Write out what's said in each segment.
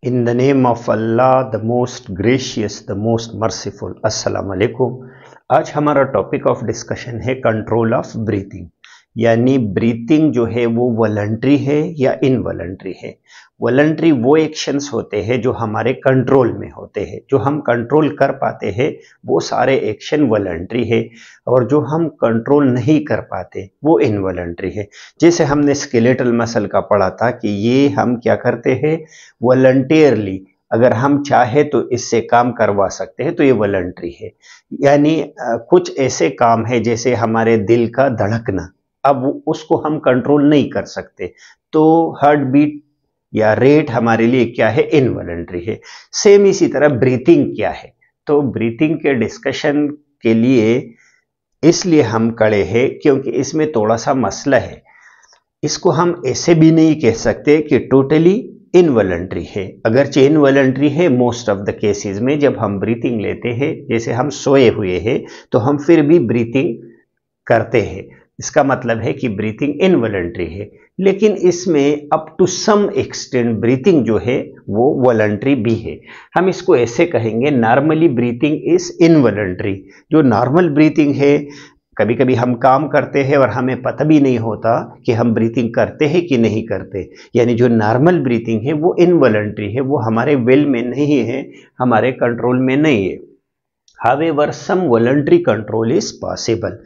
In the name of Allah, the most gracious, the most merciful. Assalamu alaikum. आज हमारा topic of discussion है control of breathing. यानी breathing जो है वो वॉलंट्री है या इनवॉलंट्री है वॉलंट्री वो एक्शंस होते हैं जो हमारे कंट्रोल में होते हैं जो हम कंट्रोल कर पाते हैं वो सारे एक्शन वॉलंट्री है और जो हम कंट्रोल नहीं कर पाते वो इनवॉलंट्री है जैसे हमने स्केलेटल मसल का पढ़ा था कि ये हम क्या करते हैं वॉलंटियरली अगर हम चाहे तो इससे काम करवा सकते हैं तो ये वॉलंट्री है यानी कुछ ऐसे काम है जैसे हमारे दिल का धड़कना अब उसको हम कंट्रोल नहीं कर सकते तो हार्ट बीट या रेट हमारे लिए क्या है इनवॉलेंट्री है सेम इसी तरह ब्रीथिंग क्या है तो ब्रीथिंग के डिस्कशन के लिए इसलिए हम कड़े हैं क्योंकि इसमें थोड़ा सा मसला है इसको हम ऐसे भी नहीं कह सकते कि टोटली इनवॉलेंट्री है अगर चे इनवॉलेंट्री है मोस्ट ऑफ द केसेस में जब हम ब्रीथिंग लेते हैं जैसे हम सोए हुए हैं तो हम फिर भी ब्रीथिंग करते हैं इसका मतलब है कि ब्रीथिंग इनवॉलेंट्री है लेकिन इसमें up to some extent breathing जो है वो वॉलेंट्री भी है हम इसको ऐसे कहेंगे नॉर्मली ब्रीथिंग इज़ इनवॉलेंट्री जो नॉर्मल ब्रीथिंग है कभी कभी हम काम करते हैं और हमें पता भी नहीं होता कि हम ब्रीथिंग करते हैं कि नहीं करते यानी जो नॉर्मल ब्रीथिंग है वो इनवॉलेंट्री है वो हमारे विल में नहीं है हमारे कंट्रोल में नहीं है however some voluntary control is possible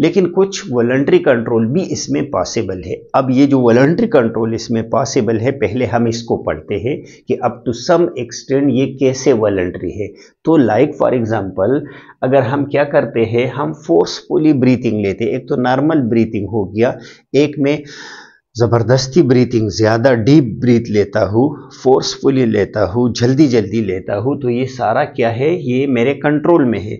लेकिन कुछ वॉलंट्री कंट्रोल भी इसमें पॉसिबल है अब ये जो वॉलंट्री कंट्रोल इसमें पॉसिबल है पहले हम इसको पढ़ते हैं कि अप टू सम एक्सटेंड ये कैसे वॉलंट्री है तो लाइक फॉर एग्जांपल अगर हम क्या करते हैं हम फोर्सफुली ब्रीथिंग लेते हैं एक तो नॉर्मल ब्रीथिंग हो गया एक में ज़बरदस्ती ब्रीथिंग ज़्यादा डीप ब्रीथ लेता हूँ फोर्सफुली लेता हूँ जल्दी जल्दी लेता हूँ तो ये सारा क्या है ये मेरे कंट्रोल में है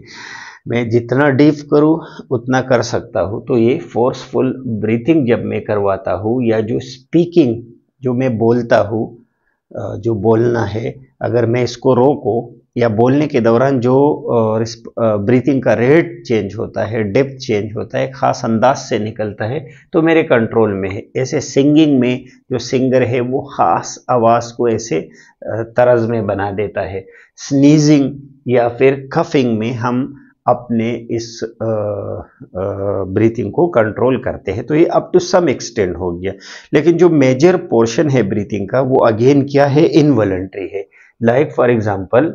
मैं जितना डीप करूँ उतना कर सकता हूँ तो ये फोर्सफुल ब्रीथिंग जब मैं करवाता हूँ या जो स्पीकिंग जो मैं बोलता हूँ जो बोलना है अगर मैं इसको रोको या बोलने के दौरान जो ब्रीथिंग का रेट चेंज होता है डेप्थ चेंज होता है खास अंदाज से निकलता है तो मेरे कंट्रोल में है ऐसे सिंगिंग में जो सिंगर है वो ख़ास आवाज़ को ऐसे तरज में बना देता है स्नीजिंग या फिर कफिंग में हम अपने इस ब्रीथिंग को कंट्रोल करते हैं तो ये अप टू सम एक्सटेंड हो गया लेकिन जो मेजर पोर्शन है ब्रीथिंग का वो अगेन क्या है इनवॉलेंट्री है लाइक फॉर एग्जांपल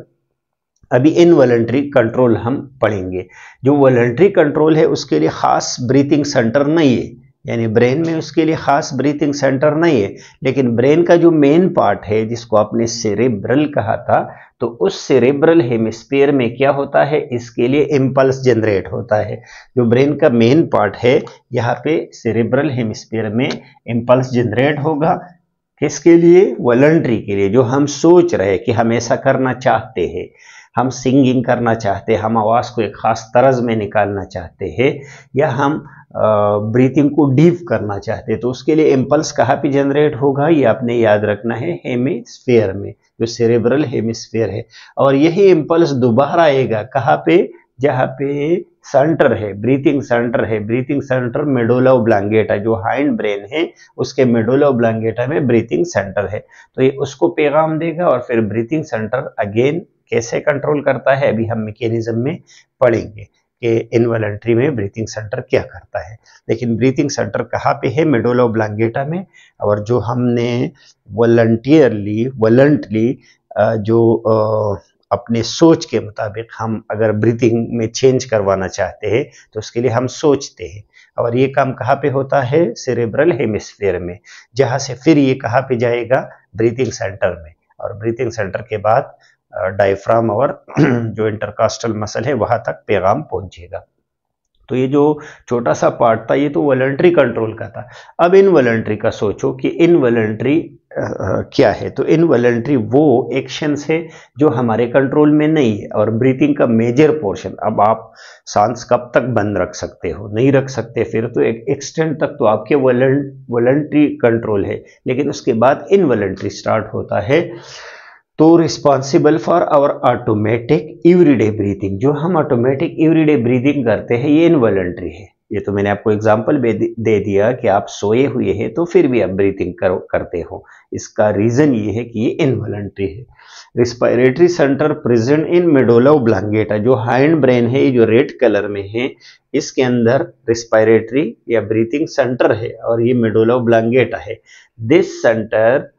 अभी इनवॉलेंट्री कंट्रोल हम पढ़ेंगे जो वॉलेंट्री कंट्रोल है उसके लिए ख़ास ब्रीथिंग सेंटर नहीं है यानी ब्रेन में उसके लिए ख़ास ब्रीथिंग सेंटर नहीं है लेकिन ब्रेन का जो मेन पार्ट है जिसको आपने सेरेब्रल कहा था तो उस सेरेब्रल हेमिस्फीयर में क्या होता है इसके लिए इम्पल्स जनरेट होता है जो ब्रेन का मेन पार्ट है यहाँ पे सेरेब्रल हेमिस्फीयर में इम्पल्स जनरेट होगा किसके लिए वॉलंट्री के लिए जो हम सोच रहे कि हम ऐसा करना चाहते हैं हम सिंगिंग करना चाहते हैं हम आवाज़ को एक ख़ास तर्ज में निकालना चाहते हैं या हम ब्रीथिंग को डीप करना चाहते हैं तो उसके लिए इम्पल्स कहाँ पे जनरेट होगा ये आपने याद रखना है हेमिसफेयर में जो सेरेब्रल हेमिसफेयर है और यही इम्पल्स दोबारा आएगा कहाँ पे जहाँ पे सेंटर है ब्रीथिंग सेंटर है ब्रीथिंग सेंटर मेडोला ब्लांगेटा जो हाइंड ब्रेन है उसके मेडोला ब्लांगेटा में ब्रीथिंग सेंटर है तो ये उसको पैगाम देगा और फिर ब्रीथिंग सेंटर अगेन कैसे कंट्रोल करता है अभी हम मैकेनिज्म में पढ़ेंगे कि इनवॉलेंट्री में ब्रीथिंग सेंटर क्या करता है लेकिन ब्रीथिंग सेंटर कहाँ पे है मेडोलो ब्लांगेटा में और जो हमने वॉल्टियरली वॉलेंटली जो अपने सोच के मुताबिक हम अगर ब्रीथिंग में चेंज करवाना चाहते हैं तो उसके लिए हम सोचते हैं और ये काम कहाँ पे होता है सेरेब्रल हेमिसफेयर में जहाँ से फिर ये कहाँ पे जाएगा ब्रीथिंग सेंटर में और ब्रीथिंग सेंटर के बाद डायफ्राम और जो इंटरकास्टल मसल है वहाँ तक पैगाम पहुँचेगा तो ये जो छोटा सा पार्ट था ये तो वॉलेंट्री कंट्रोल का था अब इन वॉलेंट्री का सोचो कि इन वॉलेंट्री क्या है तो इन वॉलेंट्री वो एक्शंस है जो हमारे कंट्रोल में नहीं है और ब्रीथिंग का मेजर पोर्शन अब आप सांस कब तक बंद रख सकते हो नहीं रख सकते फिर तो एक एक्सटेंट तक तो आपके वॉलेंट्री कंट्रोल है लेकिन उसके बाद इन स्टार्ट होता है तो responsible for our automatic everyday breathing जो हम ऑटोमेटिक एवरीडे ब्रीदिंग करते हैं ये इनवॉलेंट्री है ये तो मैंने आपको एग्जाम्पल दे दिया कि आप सोए हुए हैं तो फिर भी आप ब्रीथिंग करते हो इसका रीज़न ये है कि ये इनवॉलेंट्री है respiratory centre present in medulla oblongata जो हाइंड ब्रेन है ये जो रेड कलर में है इसके अंदर रिस्पायरेटरी या ब्रीथिंग सेंटर है और ये मेडोलो ब्लांगेटा है this centre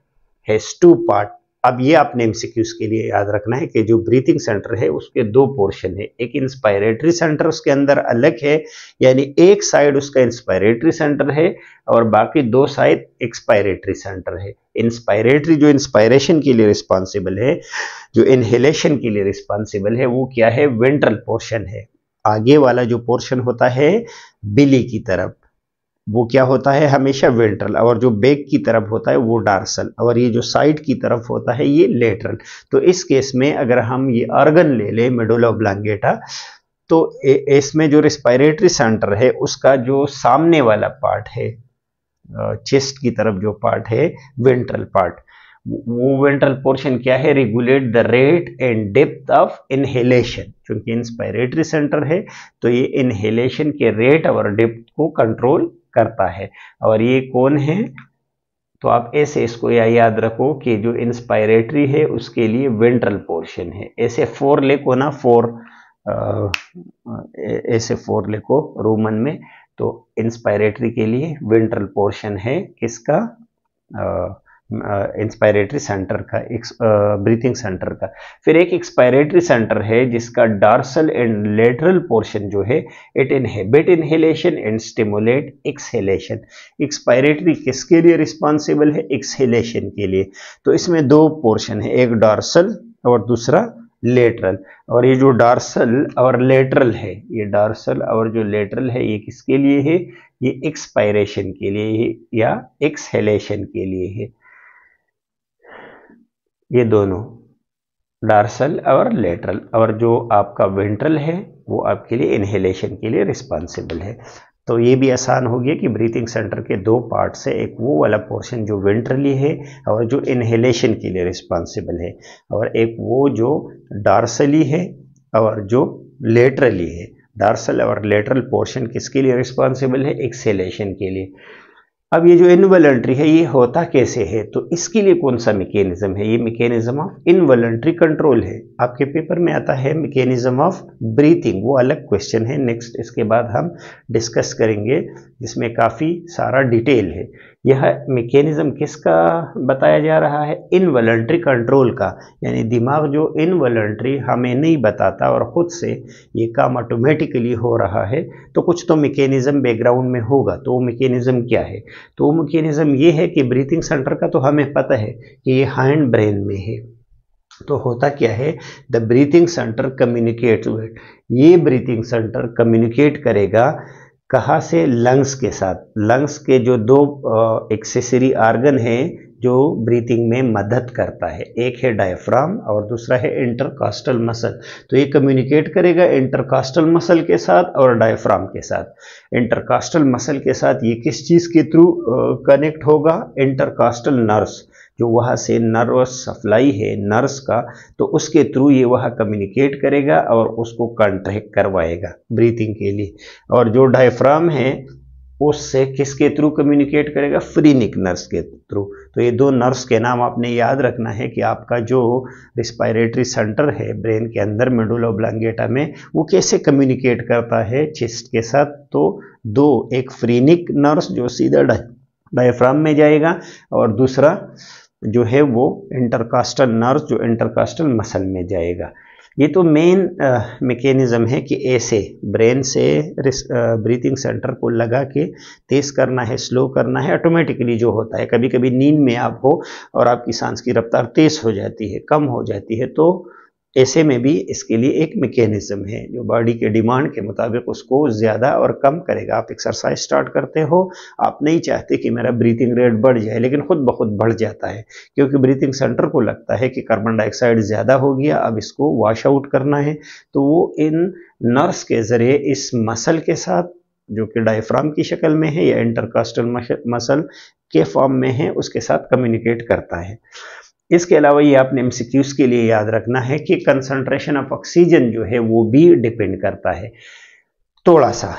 has two part अब ये आपने एम के लिए याद रखना है कि जो ब्रीथिंग सेंटर है उसके दो पोर्शन है एक इंस्पायरेटरी सेंटर उसके अंदर अलग है यानी एक साइड उसका इंस्पायरेटरी सेंटर है और बाकी दो साइड एक्सपायरेटरी सेंटर है इंस्पायरेटरी जो इंस्पायरेशन के लिए रिस्पॉन्सिबल है जो इनहेलेशन के लिए रिस्पॉन्सिबल है वो क्या है वेंट्रल पोर्शन है आगे वाला जो पोर्शन होता है बिली की तरफ वो क्या होता है हमेशा वेंट्रल और जो बैक की तरफ होता है वो डार्सल और ये जो साइड की तरफ होता है ये लेटरल तो इस केस में अगर हम ये ऑर्गन ले लें मेडोला ब्लैंगेटा तो इसमें जो रिस्पायरेटरी सेंटर है उसका जो सामने वाला पार्ट है चेस्ट की तरफ जो पार्ट है वेंट्रल पार्ट वो वेंट्रल पोर्शन क्या है regulate the rate and depth of inhalation क्योंकि इंस्पायरेटरी सेंटर है तो ये इनहेलेशन के रेट और डेप्थ को कंट्रोल करता है और ये कौन है तो आप ऐसे इसको या याद रखो कि जो इंस्पायरेटरी है उसके लिए वेंट्रल पोर्शन है ऐसे फोर लेको ना फोर ऐसे फोर को रोमन में तो इंस्पायरेटरी के लिए वेंट्रल पोर्शन है किसका इंस्पायरेटरी सेंटर का ब्रीथिंग सेंटर का फिर एक एक्सपायरेटरी सेंटर है जिसका डार्सल एंड लेटरल पोर्शन जो है it inhibit inhalation and stimulate exhalation expiratory किसके लिए रिस्पॉन्सिबल है एक्सहेलेशन के लिए तो इसमें दो पोर्शन है एक डार्सल और दूसरा लेटरल और ये जो डार्सल और लेटरल है ये डार्सल और जो लेटरल है ये किसके लिए है ये एक्सपायरेशन के लिए है या एक्सहेलेशन के लिए है ये दोनों डार्सल और लेटरल और जो आपका वेंट्रल है वो आपके लिए इन्हेलेशन के लिए रिस्पॉन्सिबल है तो ये भी आसान हो गया कि ब्रीथिंग सेंटर के दो पार्ट से एक वो वाला पोर्शन जो वेंट्रली है और जो इन्हेलेशन के लिए रिस्पॉन्सिबल है और एक वो जो डार्सली है और जो लेटरली है डार्सल और लेटरल पोर्शन किसके लिए रिस्पॉन्सिबल है एक्सेलेशन के लिए अब ये जो इनवॉलेंट्री है ये होता कैसे है तो इसके लिए कौन सा मैकेनिज्म है ये मैकेनिज्म ऑफ इनवॉलेंट्री कंट्रोल है आपके पेपर में आता है मैकेनिज्म ऑफ ब्रीथिंग वो अलग क्वेश्चन है नेक्स्ट इसके बाद हम डिस्कस करेंगे जिसमें काफ़ी सारा डिटेल है यह मेकेनिज़्म किसका बताया जा रहा है इनवॉलेंट्री कंट्रोल का यानी दिमाग जो इनवॉलेंट्री हमें नहीं बताता और ख़ुद से ये काम ऑटोमेटिकली हो रहा है तो कुछ तो मेकेनिज़्म बैकग्राउंड में होगा तो वो मेकेनिज़्म क्या है तो वो मेकेनिज़्म ये है कि ब्रीथिंग सेंटर का तो हमें पता है कि ये हैंड ब्रेन में है तो होता क्या है द ब्रीथिंग सेंटर कम्युनिकेट ये ब्रीथिंग सेंटर कम्युनिकेट करेगा कहाँ से लंग्स के साथ लंग्स के जो दो एक्सेसरी आर्गन हैं जो ब्रीथिंग में मदद करता है एक है डायफ्राम और दूसरा है इंटरकास्टल मसल तो ये कम्युनिकेट करेगा इंटरकास्टल मसल के साथ और डायफ्राम के साथ इंटरकास्टल मसल के साथ ये किस चीज़ के थ्रू कनेक्ट होगा इंटरकास्टल नर्व्स जो वहाँ से नर्वस सप्लाई है नर्स का तो उसके थ्रू ये वहाँ कम्युनिकेट करेगा और उसको कॉन्ट्रैक्ट करवाएगा ब्रीथिंग के लिए और जो डायफ्राम है उससे किसके थ्रू कम्युनिकेट करेगा फ्रीनिक नर्स के थ्रू तो ये दो नर्स के नाम आपने याद रखना है कि आपका जो रिस्पायरेटरी सेंटर है ब्रेन के अंदर मेडुला ब्लैंगेटा में वो कैसे कम्युनिकेट करता है चेस्ट के साथ तो दो एक फ्रीनिक नर्स जो सीधा डायफ्राम में जाएगा और दूसरा जो है वो इंटरकास्टल नर्व जो इंटरकास्टल मसल में जाएगा ये तो मेन मैकेनिज़्म है कि ऐसे ब्रेन से ब्रीथिंग सेंटर को लगा के तेज़ करना है स्लो करना है ऑटोमेटिकली जो होता है कभी कभी नींद में आप हो और आपकी सांस की रफ्तार तेज़ हो जाती है कम हो जाती है तो ऐसे में भी इसके लिए एक मेकेनिज़्म है जो बॉडी के डिमांड के मुताबिक उसको ज़्यादा और कम करेगा आप एक्सरसाइज स्टार्ट करते हो आप नहीं चाहते कि मेरा ब्रीथिंग रेट बढ़ जाए लेकिन खुद ब खुद बढ़ जाता है क्योंकि ब्रीथिंग सेंटर को लगता है कि कार्बन डाइऑक्साइड ज़्यादा हो गया अब इसको वॉश आउट करना है तो वो इन नर्व्स के ज़रिए इस मसल के साथ जो कि डायफ्राम की शक्ल में है या इंटरकास्टल मसल के फॉर्म में है उसके साथ कम्युनिकेट करता है इसके अलावा ये आपने एम के लिए याद रखना है कि कंसंट्रेशन ऑफ ऑक्सीजन जो है वो भी डिपेंड करता है थोड़ा सा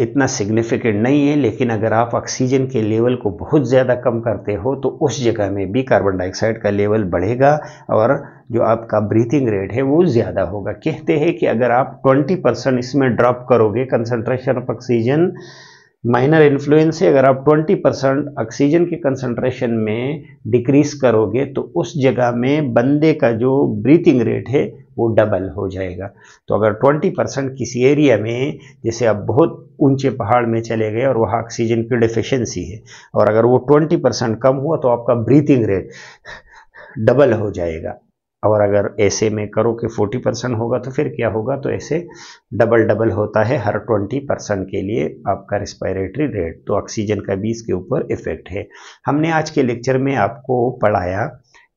इतना सिग्निफिकेंट नहीं है लेकिन अगर आप ऑक्सीजन के लेवल को बहुत ज़्यादा कम करते हो तो उस जगह में भी कार्बन डाइऑक्साइड का लेवल बढ़ेगा और जो आपका ब्रीथिंग रेट है वो ज़्यादा होगा कहते हैं कि अगर आप 20 परसेंट इसमें ड्रॉप करोगे concentration of oxygen minor influence है अगर आप 20 परसेंट ऑक्सीजन के कंसंट्रेशन में डिक्रीज करोगे तो उस जगह में बंदे का जो ब्रीथिंग रेट है वो डबल हो जाएगा तो अगर 20 परसेंट किसी एरिया में जैसे आप बहुत ऊंचे पहाड़ में चले गए और वहाँ ऑक्सीजन की डिफिशेंसी है और अगर वो 20 परसेंट कम हुआ तो आपका ब्रीथिंग रेट डबल हो जाएगा और अगर ऐसे में करो कि 40 परसेंट होगा तो फिर क्या होगा तो ऐसे डबल डबल होता है हर 20 परसेंट के लिए आपका रिस्पायरेटरी रेट तो ऑक्सीजन का भी इसके ऊपर इफेक्ट है हमने आज के लेक्चर में आपको पढ़ाया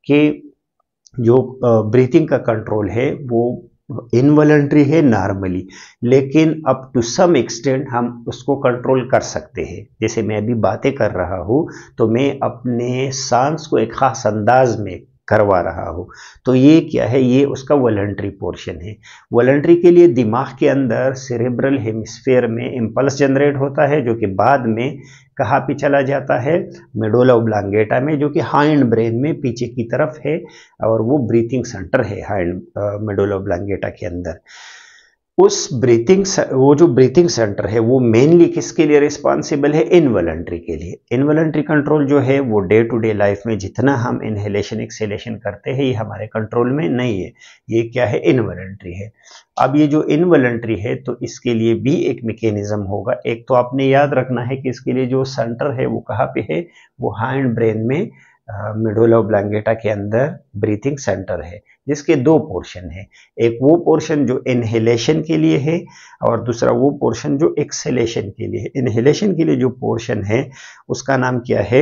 कि जो ब्रीथिंग का कंट्रोल है वो इनवॉलेंट्री है नॉर्मली लेकिन अप टू सम एक्सटेंट हम उसको कंट्रोल कर सकते हैं जैसे मैं अभी बातें कर रहा हूँ तो मैं अपने सांस को एक खास अंदाज में करवा रहा हो तो ये क्या है ये उसका वॉलेंट्री पोर्शन है वॉलेंट्री के लिए दिमाग के अंदर सेरेब्रल हेमिस्फेयर में इम्पल्स जनरेट होता है जो कि बाद में कहाँ पे चला जाता है मेडोला ब्लांगेटा में जो कि हाइंड ब्रेन में पीछे की तरफ है और वो ब्रीथिंग सेंटर है हाइंड मेडोला ब्लांगेटा के अंदर उस ब्रीथिंग वो जो ब्रीथिंग सेंटर है वो मेनली किसके लिए रिस्पॉन्सिबल है इनवॉलेंट्री के लिए इनवॉलेंट्री कंट्रोल जो है वो डे टू डे लाइफ में जितना हम इनहेलेशन एक्सेलेशन करते हैं ये हमारे कंट्रोल में नहीं है ये क्या है इनवॉलेंट्री है अब ये जो इनवॉलेंट्री है तो इसके लिए भी एक मेकेनिज्म होगा एक तो आपने याद रखना है कि इसके लिए जो सेंटर है वो कहाँ पे है वो हाइंड ब्रेन में मिडोल ऑफ ब्लैंगेटा के अंदर ब्रीथिंग सेंटर है जिसके दो पोर्शन हैं एक वो पोर्शन जो इनहेलेशन के लिए है और दूसरा वो पोर्शन जो एक्सेलेशन के लिए है इनहेलेशन के लिए जो पोर्शन है उसका नाम क्या है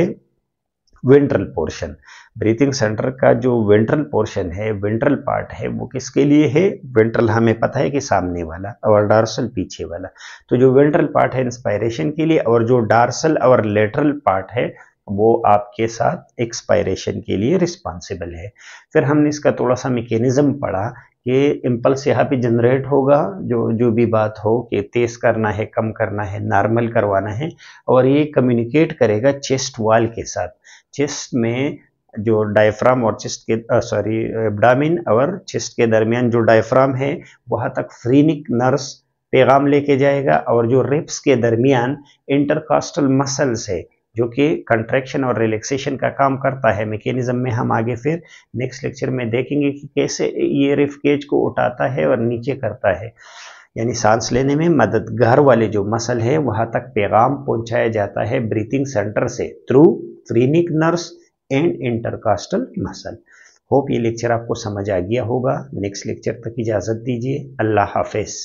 वेंट्रल पोर्शन ब्रीथिंग सेंटर का जो वेंट्रल पोर्शन है वेंट्रल पार्ट है वो किसके लिए है वेंट्रल हमें पता है कि सामने वाला और डार्सल पीछे वाला तो जो वेंट्रल पार्ट है इंस्पायरेशन के लिए और जो डार्सल और लेटरल पार्ट है वो आपके साथ एक्सपायरेशन के लिए रिस्पॉन्सिबल है फिर हमने इसका थोड़ा सा मेकेनिज़्म पढ़ा कि इम्पल्स यहाँ पे जनरेट होगा जो जो भी बात हो कि तेज़ करना है कम करना है नॉर्मल करवाना है और ये कम्युनिकेट करेगा चेस्ट वाल के साथ चेस्ट में जो डायफ्राम और चेस्ट के सॉरी एबडामिन और चेस्ट के दरमियान जो डायफ्राम है वहाँ तक फ्रीनिक नर्स पैगाम लेके जाएगा और जो रिप्स के दरमियान इंटरकास्टल मसल्स है जो कि कंट्रैक्शन और रिलैक्सेशन का काम करता है मैकेनिज्म में हम आगे फिर नेक्स्ट लेक्चर में देखेंगे कि कैसे ये रिफ केज को उठाता है और नीचे करता है यानी सांस लेने में मददगार वाले जो मसल है वहाँ तक पैगाम पहुँचाया जाता है ब्रीथिंग सेंटर से through phrenic nerves and intercostal muscle hope ये लेक्चर आपको समझ आ गया होगा नेक्स्ट लेक्चर तक इजाज़त दीजिए अल्लाह हाफिज़